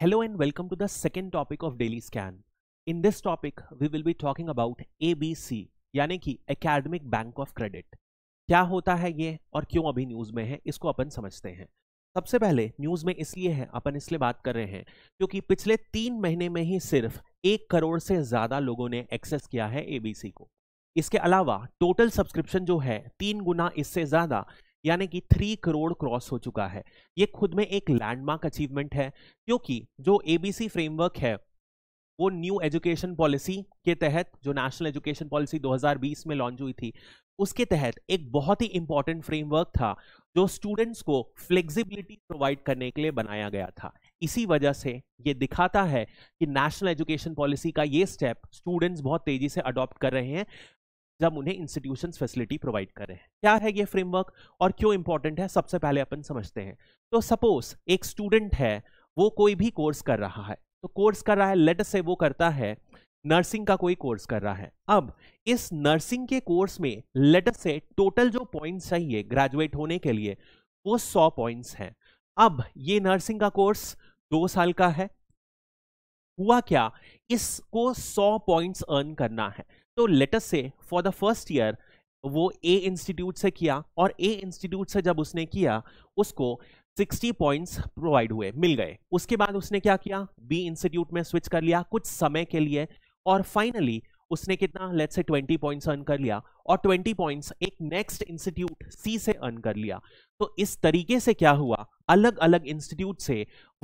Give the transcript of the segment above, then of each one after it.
Hello and welcome to the second topic of Daily Scan. In this topic, we will be talking about ABC, यानी कि Academic Bank of Credit. क्या होता है ये और क्यों अभी न्यूज़ में है इसको अपन समझते हैं सबसे पहले न्यूज़ में इसलिए है अपन इसलिए बात कर रहे हैं क्योंकि पिछले तीन महीने में ही सिर्फ एक करोड़ से ज़्यादा लोगों ने एक्सेस किया है एबीसी को इसके अलावा टोटल सब्सक्रिप्शन जो है तीन गुना इससे ज़्यादा यानी कि थ्री करोड़ क्रॉस हो चुका है ये खुद में एक लैंडमार्क अचीवमेंट है क्योंकि जो एबीसी फ्रेमवर्क है वो न्यू एजुकेशन पॉलिसी के तहत जो नेशनल एजुकेशन पॉलिसी 2020 में लॉन्च हुई थी उसके तहत एक बहुत ही इंपॉर्टेंट फ्रेमवर्क था जो स्टूडेंट्स को फ्लेक्सिबिलिटी प्रोवाइड करने के लिए बनाया गया था इसी वजह से ये दिखाता है कि नेशनल एजुकेशन पॉलिसी का ये स्टेप स्टूडेंट्स बहुत तेजी से अडॉप्ट कर रहे हैं जब उन्हें इंस्टीट्यूशन फैसिलिटी प्रोवाइड कर रहे हैं क्या है ये फ्रेमवर्क और क्यों इंपॉर्टेंट है सबसे पहले अपन समझते हैं तो सपोज एक स्टूडेंट है वो कोई भी कोर्स कर रहा है तो कोर्स कर रहा है लेट से वो करता है नर्सिंग का कोई कोर्स कर रहा है अब इस नर्सिंग के कोर्स में लेट से टोटल जो पॉइंट्स चाहिए ग्रेजुएट होने के लिए वो सौ पॉइंट्स हैं अब ये नर्सिंग का कोर्स दो साल का है हुआ क्या इसको 100 पॉइंट्स अर्न करना है तो let's say for the first year वो ए इंस्टीट्यूट से किया और ए इंस्टीट्यूट से जब उसने किया उसको 60 पॉइंट्स प्रोवाइड हुए मिल गए उसके बाद उसने क्या किया बी इंस्टीट्यूट में स्विच कर लिया कुछ समय के लिए और फाइनली उसने कितना लेट से 20 पॉइंट्स अर्न कर लिया और 20 पॉइंट्स एक नेक्स्ट इंस्टीट्यूट सी से अर्न कर लिया तो इस तरीके से क्या हुआ अलग अलग इंस्टीट्यूट से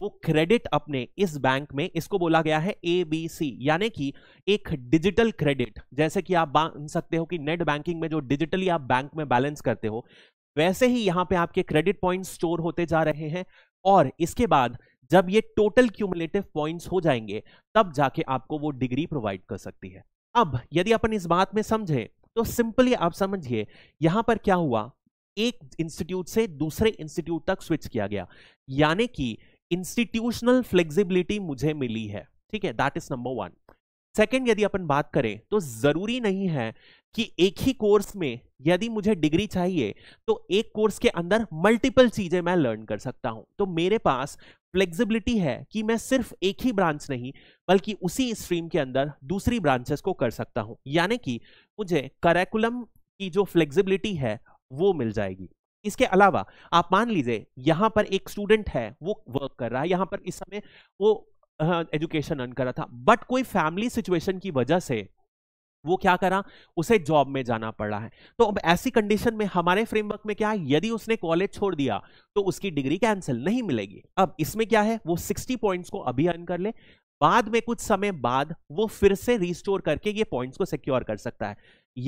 वो क्रेडिट अपने इस बैंक में इसको बोला गया है ए बी सी यानी कि एक डिजिटल क्रेडिट जैसे कि आप मान सकते हो कि नेट बैंकिंग में जो डिजिटली आप बैंक में बैलेंस करते हो वैसे ही यहां पे आपके क्रेडिट पॉइंट्स स्टोर होते जा रहे हैं और इसके बाद जब ये टोटल क्यूमुलेटिव पॉइंट्स हो जाएंगे तब जाके आपको वो डिग्री प्रोवाइड कर सकती है अब यदि अपन इस बात में समझे तो सिंपली आप समझिए यहां पर क्या हुआ एक इंस्टीट्यूट से दूसरे इंस्टीट्यूट तक स्विच किया गया यानी कि इंस्टीट्यूशनल फ्लेक्सिबिलिटी मुझे मिली है ठीक है that is number one second यदि अपन बात करें तो जरूरी नहीं है कि एक ही कोर्स में यदि मुझे डिग्री चाहिए तो एक कोर्स के अंदर मल्टीपल चीजें मैं लर्न कर सकता हूं तो मेरे पास फ्लेक्सिबिलिटी है कि मैं सिर्फ एक ही ब्रांच नहीं बल्कि उसी स्ट्रीम के अंदर दूसरी ब्रांचेस को कर सकता हूं यानी कि मुझे करेकुलम की जो फ्लेक्सिबिलिटी है वो मिल जाएगी इसके अलावा आप मान लीजिए यहां पर एक स्टूडेंट है वो वर्क कर रहा है यहां पर इस समय वो एजुकेशन अर्न कर रहा था बट कोई फैमिली सिचुएशन की वजह से वो क्या करा उसे जॉब में जाना पड़ रहा है तो अब ऐसी कंडीशन में हमारे फ्रेमवर्क में क्या है यदि उसने कॉलेज छोड़ दिया तो उसकी डिग्री कैंसिल नहीं मिलेगी अब इसमें क्या है वो 60 पॉइंट्स को अभी अर्न कर ले बाद में कुछ समय बाद वो फिर से रिस्टोर करके ये पॉइंट्स को सिक्योर कर सकता है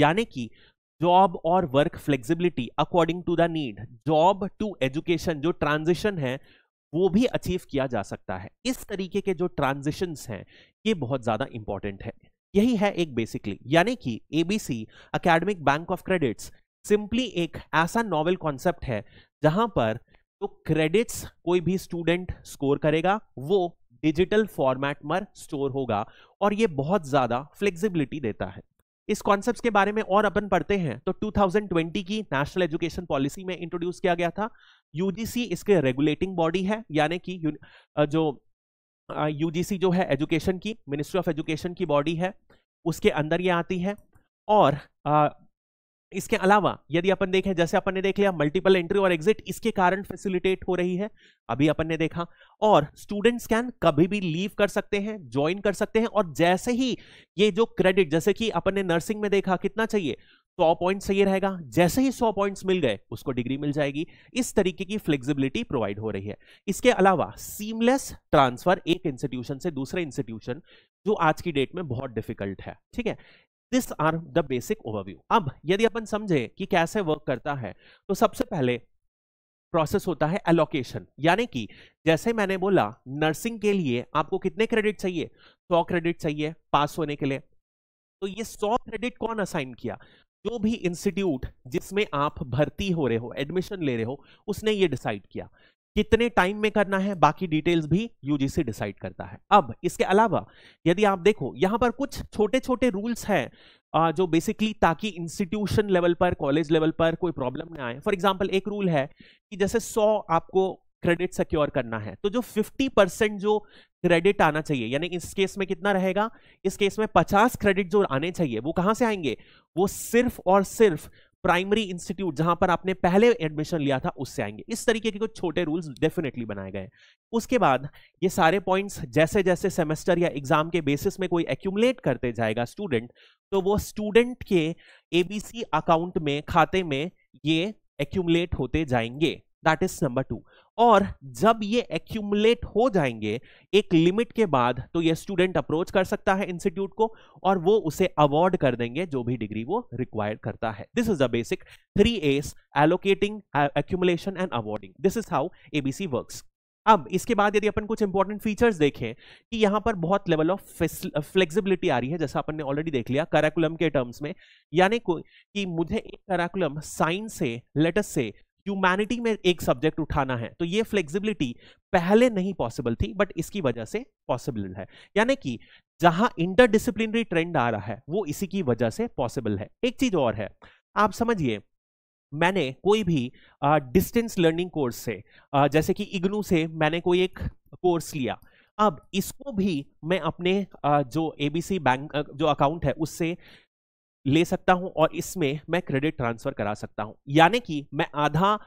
यानी कि जॉब और work flexibility according to the need job to education जो ट्रांजिशन है वो भी अचीव किया जा सकता है इस तरीके के जो ट्रांजिशन हैं ये बहुत ज़्यादा इंपॉर्टेंट है यही है एक बेसिकली यानी कि ABC academic bank of credits simply एक ऐसा नॉवेल कॉन्सेप्ट है जहां पर तो क्रेडिट्स कोई भी स्टूडेंट स्कोर करेगा वो डिजिटल फॉर्मेट में स्टोर होगा और ये बहुत ज़्यादा फ्लेक्सिबिलिटी देता है इस कॉन्सेप्ट के बारे में और अपन पढ़ते हैं तो 2020 की नेशनल एजुकेशन पॉलिसी में इंट्रोड्यूस किया गया था यूजीसी इसके रेगुलेटिंग बॉडी है यानी कि जो यूजीसी जो है एजुकेशन की मिनिस्ट्री ऑफ एजुकेशन की बॉडी है उसके अंदर ये आती है और इसके अलावा यदि अपन देखें जैसे अपन ने देख लिया मल्टीपल एंट्री और एग्जिट इसके कारण फैसिलिटेट हो रही है अभी अपन ने देखा और स्टूडेंट्स कैन कभी भी लीव कर सकते हैं ज्वाइन कर सकते हैं और जैसे ही ये जो क्रेडिट जैसे कि अपन ने नर्सिंग में देखा कितना चाहिए सौ पॉइंट सही रहेगा जैसे ही सौ पॉइंट्स मिल गए उसको डिग्री मिल जाएगी इस तरीके की फ्लेक्सिबिलिटी प्रोवाइड हो रही है इसके अलावा सीमलेस ट्रांसफर एक इंस्टीट्यूशन से दूसरे इंस्टीट्यूशन जो आज की डेट में बहुत डिफिकल्ट है ठीक है this are the basic overview अब यदि अपन समझे कि कैसे वर्क करता है तो सबसे पहले प्रोसेस होता है एलोकेशन यानी कि जैसे मैंने बोला नर्सिंग के लिए आपको कितने क्रेडिट चाहिए सौ क्रेडिट चाहिए पास होने के लिए तो ये सौ क्रेडिट कौन असाइन किया जो भी इंस्टीट्यूट जिसमें आप भर्ती हो रहे हो एडमिशन ले रहे हो उसने ये डिसाइड किया कितने टाइम में करना है बाकी डिटेल्स भी यूजीसी डिसाइड करता है अब इसके अलावा यदि आप देखो यहां पर कुछ छोटे छोटे रूल्स हैं जो बेसिकली ताकि इंस्टीट्यूशन लेवल पर कॉलेज लेवल पर कोई प्रॉब्लम ना आए फॉर एग्जाम्पल एक रूल है कि जैसे 100 आपको क्रेडिट सिक्योर करना है तो जो 50 परसेंट जो क्रेडिट आना चाहिए यानी इस केस में कितना रहेगा इस केस में 50 क्रेडिट जो आने चाहिए वो कहां से आएंगे वो सिर्फ और सिर्फ प्राइमरी इंस्टीट्यूट जहां पर आपने पहले एडमिशन लिया था उससे आएंगे इस तरीके के कुछ छोटे रूल्स डेफिनेटली बनाए गए उसके बाद ये सारे पॉइंट्स जैसे जैसे सेमेस्टर या एग्जाम के बेसिस में कोई एक्यूमलेट करते जाएगा स्टूडेंट तो वो स्टूडेंट के एबीसी अकाउंट में खाते में ये एक्यूमलेट होते जाएंगे दैट इज नंबर टू और जब ये एक्यूमुलेट हो जाएंगे एक लिमिट के बाद तो ये स्टूडेंट अप्रोच कर सकता है इंस्टीट्यूट को और वो उसे अवार्ड कर देंगे जो भी डिग्री वो रिक्वायर्ड करता है this is the basic three S allocating accumulation and awarding this is how ABC works अब इसके बाद यदि अपन कुछ इंपॉर्टेंट फीचर्स देखें कि यहाँ पर बहुत लेवल ऑफ फ्लेक्सिबिलिटी आ रही है जैसा अपन ने ऑलरेडी देख लिया करिकुलम के टर्म्स में यानी कि मुझे एक करिकुलम साइंस से लेटस से ह्यूमैनिटी में एक सब्जेक्ट उठाना है तो ये फ्लेक्सिबिलिटी पहले नहीं पॉसिबल थी बट इसकी वजह से पॉसिबल है यानी कि जहां इंटरडिसिप्लिनरी ट्रेंड आ रहा है वो इसी की वजह से पॉसिबल है एक चीज और है आप समझिए मैंने कोई भी डिस्टेंस लर्निंग कोर्स से आ, जैसे कि इग्नू से मैंने कोई एक कोर्स लिया अब इसको भी मैं अपने आ, जो एबीसी बैंक जो अकाउंट है उससे ले सकता हूं और इसमें मैं क्रेडिट ट्रांसफर करा सकता हूं यानी कि मैं आधा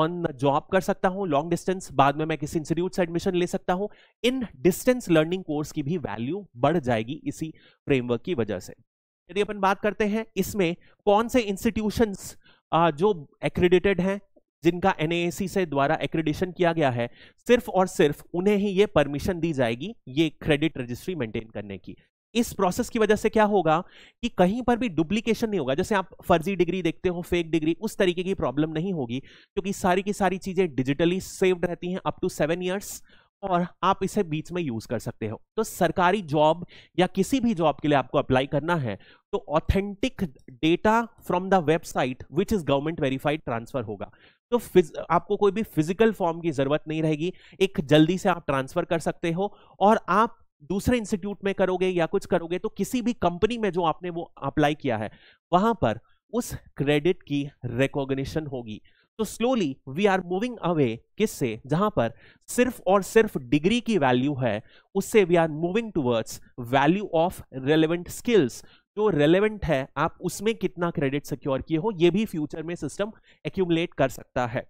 ऑन जॉब कर सकता हूं लॉन्ग डिस्टेंस बाद में मैं किसी इंस्टीट्यूट से एडमिशन ले सकता हूं इन डिस्टेंस लर्निंग कोर्स की भी वैल्यू बढ़ जाएगी इसी फ्रेमवर्क की वजह से यदि अपन बात करते हैं इसमें कौन से इंस्टीट्यूशन जो एक्रेडिटेड हैं जिनका एन से द्वारा एक्रेडिशन किया गया है सिर्फ और सिर्फ उन्हें ही ये परमिशन दी जाएगी ये क्रेडिट रजिस्ट्री मेंटेन करने की इस प्रोसेस की वजह से क्या होगा कि कहीं पर भी डुप्लीकेशन नहीं होगा जैसे आप फर्जी डिग्री देखते हो फेक डिग्री उस तरीके की प्रॉब्लम नहीं होगी क्योंकि सारी की सारी चीज़ें डिजिटली सेव्ड रहती हैं अप टू सेवन ईयर्स और आप इसे बीच में यूज कर सकते हो तो सरकारी जॉब या किसी भी जॉब के लिए आपको अप्लाई करना है तो authentic data from the website which is government verified transfer होगा तो आपको कोई भी फिजिकल फॉर्म की जरूरत नहीं रहेगी एक जल्दी से आप ट्रांसफर कर सकते हो और आप दूसरे इंस्टीट्यूट में करोगे या कुछ करोगे तो किसी भी कंपनी में जो आपने वो अप्लाई किया है वहां पर उस क्रेडिट की रिकॉग्निशन होगी तो slowly we are moving away किससे जहां पर सिर्फ और सिर्फ डिग्री की वैल्यू है उससे we are moving towards value of relevant skills जो रेलिवेंट है आप उसमें कितना क्रेडिट सिक्योर किए हो ये भी फ्यूचर में सिस्टम एक्यूमुलेट कर सकता है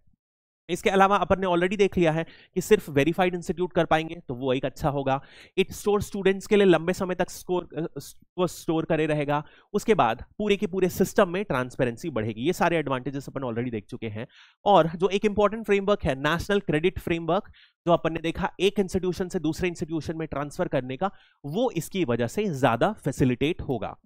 इसके अलावा अपन ने ऑलरेडी देख लिया है कि सिर्फ वेरीफाइड इंस्टीट्यूट कर पाएंगे तो वो एक अच्छा होगा इट स्टोर स्टूडेंट्स के लिए लंबे समय तक स्कोर को स्टोर करे रहेगा उसके बाद पूरे के पूरे सिस्टम में ट्रांसपेरेंसी बढ़ेगी ये सारे एडवांटेजेस अपन ऑलरेडी देख चुके हैं और जो एक इंपॉर्टेंट फ्रेमवर्क है नेशनल क्रेडिट फ्रेमवर्क जो अपन ने देखा एक इंस्टीट्यूशन से दूसरे इंस्टीट्यूशन में ट्रांसफर करने का वो इसकी वजह से ज्यादा फैसिलिटेट होगा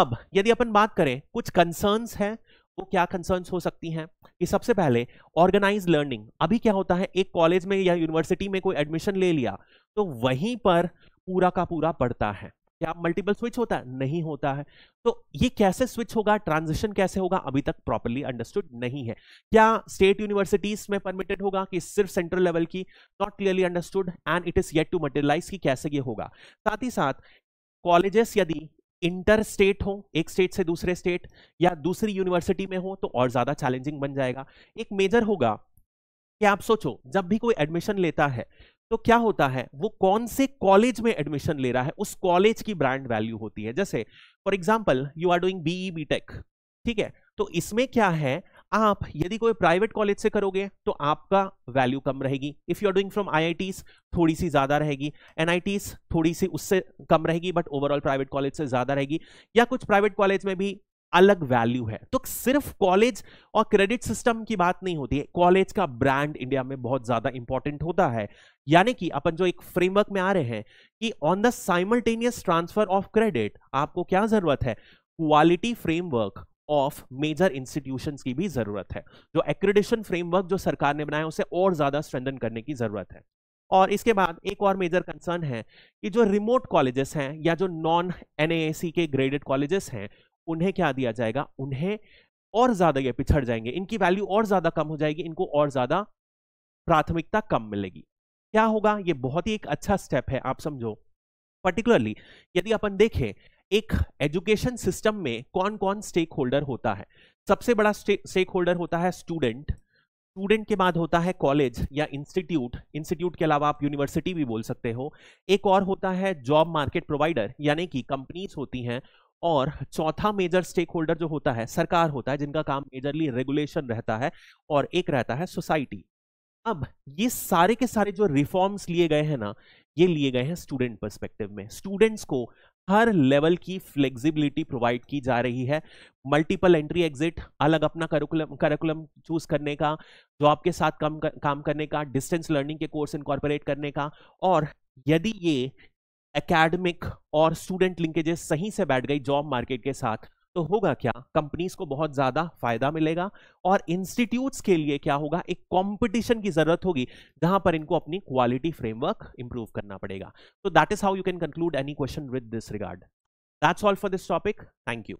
अब यदि अपन बात करें कुछ कंसर्न्स हैं तो क्या कंसर्न्स हो सकती हैं कि सबसे पहले ऑर्गेनाइज लर्निंग अभी क्या होता है एक कॉलेज में या यूनिवर्सिटी में कोई एडमिशन ले लिया तो वहीं पर पूरा का पूरा पढ़ता है क्या मल्टीपल स्विच होता है नहीं होता है तो ये कैसे स्विच होगा ट्रांजिशन कैसे होगा अभी तक प्रॉपरली अंडरस्टूड नहीं है क्या स्टेट यूनिवर्सिटीज में परमिटेड होगा कि सिर्फ सेंट्रल लेवल की not clearly understood and it is yet to materialise कि कैसे ये होगा साथ ही साथ कॉलेजेस यदि इंटर स्टेट हो एक स्टेट से दूसरे स्टेट या दूसरी यूनिवर्सिटी में हो तो और ज़्यादा चैलेंजिंग बन जाएगा एक मेजर होगा कि आप सोचो जब भी कोई एडमिशन लेता है तो क्या होता है वो कौन से कॉलेज में एडमिशन ले रहा है उस कॉलेज की ब्रांड वैल्यू होती है जैसे for example you are doing BE B tech ठीक है तो इसमें क्या है आप यदि कोई प्राइवेट कॉलेज से करोगे तो आपका वैल्यू कम रहेगी if you are doing from I थोड़ी सी ज्यादा रहेगी एन थोड़ी सी उससे कम रहेगी बट ओवरऑल प्राइवेट कॉलेज से ज्यादा रहेगी या कुछ प्राइवेट कॉलेज में भी अलग वैल्यू है तो सिर्फ कॉलेज और क्रेडिट सिस्टम की बात नहीं होती है कॉलेज का ब्रांड इंडिया में बहुत ज्यादा इंपॉर्टेंट होता है यानी कि अपन जो एक फ्रेमवर्क में आ रहे हैं कि on the simultaneous transfer of credit आपको क्या जरूरत है quality framework of major institutions की भी जरूरत है जो एक्रेडिशन फ्रेमवर्क जो सरकार ने बनाया उसे और ज्यादा स्ट्रेंथन करने की जरूरत है और इसके बाद एक और मेजर कंसर्न है कि जो रिमोट कॉलेजेस हैं या जो non N K graded colleges हैं उन्हें क्या दिया जाएगा उन्हें और ज़्यादा ये पिछड़ जाएंगे इनकी वैल्यू और ज़्यादा कम हो जाएगी इनको और ज़्यादा प्राथमिकता कम मिलेगी क्या होगा ये बहुत ही एक अच्छा स्टेप है आप समझो पर्टिकुलरली यदि अपन देखें एक एजुकेशन सिस्टम में कौन कौन स्टेक होल्डर होता है सबसे बड़ा स्टेक होल्डर होता है स्टूडेंट स्टूडेंट के बाद होता है कॉलेज या इंस्टीट्यूट इंस्टीट्यूट के अलावा आप यूनिवर्सिटी भी बोल सकते हो एक और होता है जॉब मार्केट प्रोवाइडर यानी कि कंपनीज होती हैं और चौथा मेजर स्टेक होल्डर जो होता है सरकार होता है जिनका काम मेजरली रेगुलेशन रहता है और एक रहता है सोसाइटी अब ये सारे के सारे जो रिफॉर्म्स लिए गए हैं ना ये लिए गए हैं स्टूडेंट पर्सपेक्टिव में स्टूडेंट्स को हर लेवल की फ्लेक्सिबिलिटी प्रोवाइड की जा रही है मल्टीपल एंट्री एग्जिट अलग अपना करिकुलम करिकुलम चूज करने का जो आपके साथ काम काम करने का डिस्टेंस लर्निंग के कोर्स इनकॉर्पोरेट करने का और यदि ये एकेडमिक और स्टूडेंट लिंकेजेस सही से बैठ गई जॉब मार्केट के साथ तो होगा क्या कंपनीज को बहुत ज्यादा फायदा मिलेगा और इंस्टीट्यूट्स के लिए क्या होगा एक कंपटीशन की जरूरत होगी जहां पर इनको अपनी क्वालिटी फ्रेमवर्क इंप्रूव करना पड़ेगा तो that is how you can conclude any question with this regard that's all for this topic thank you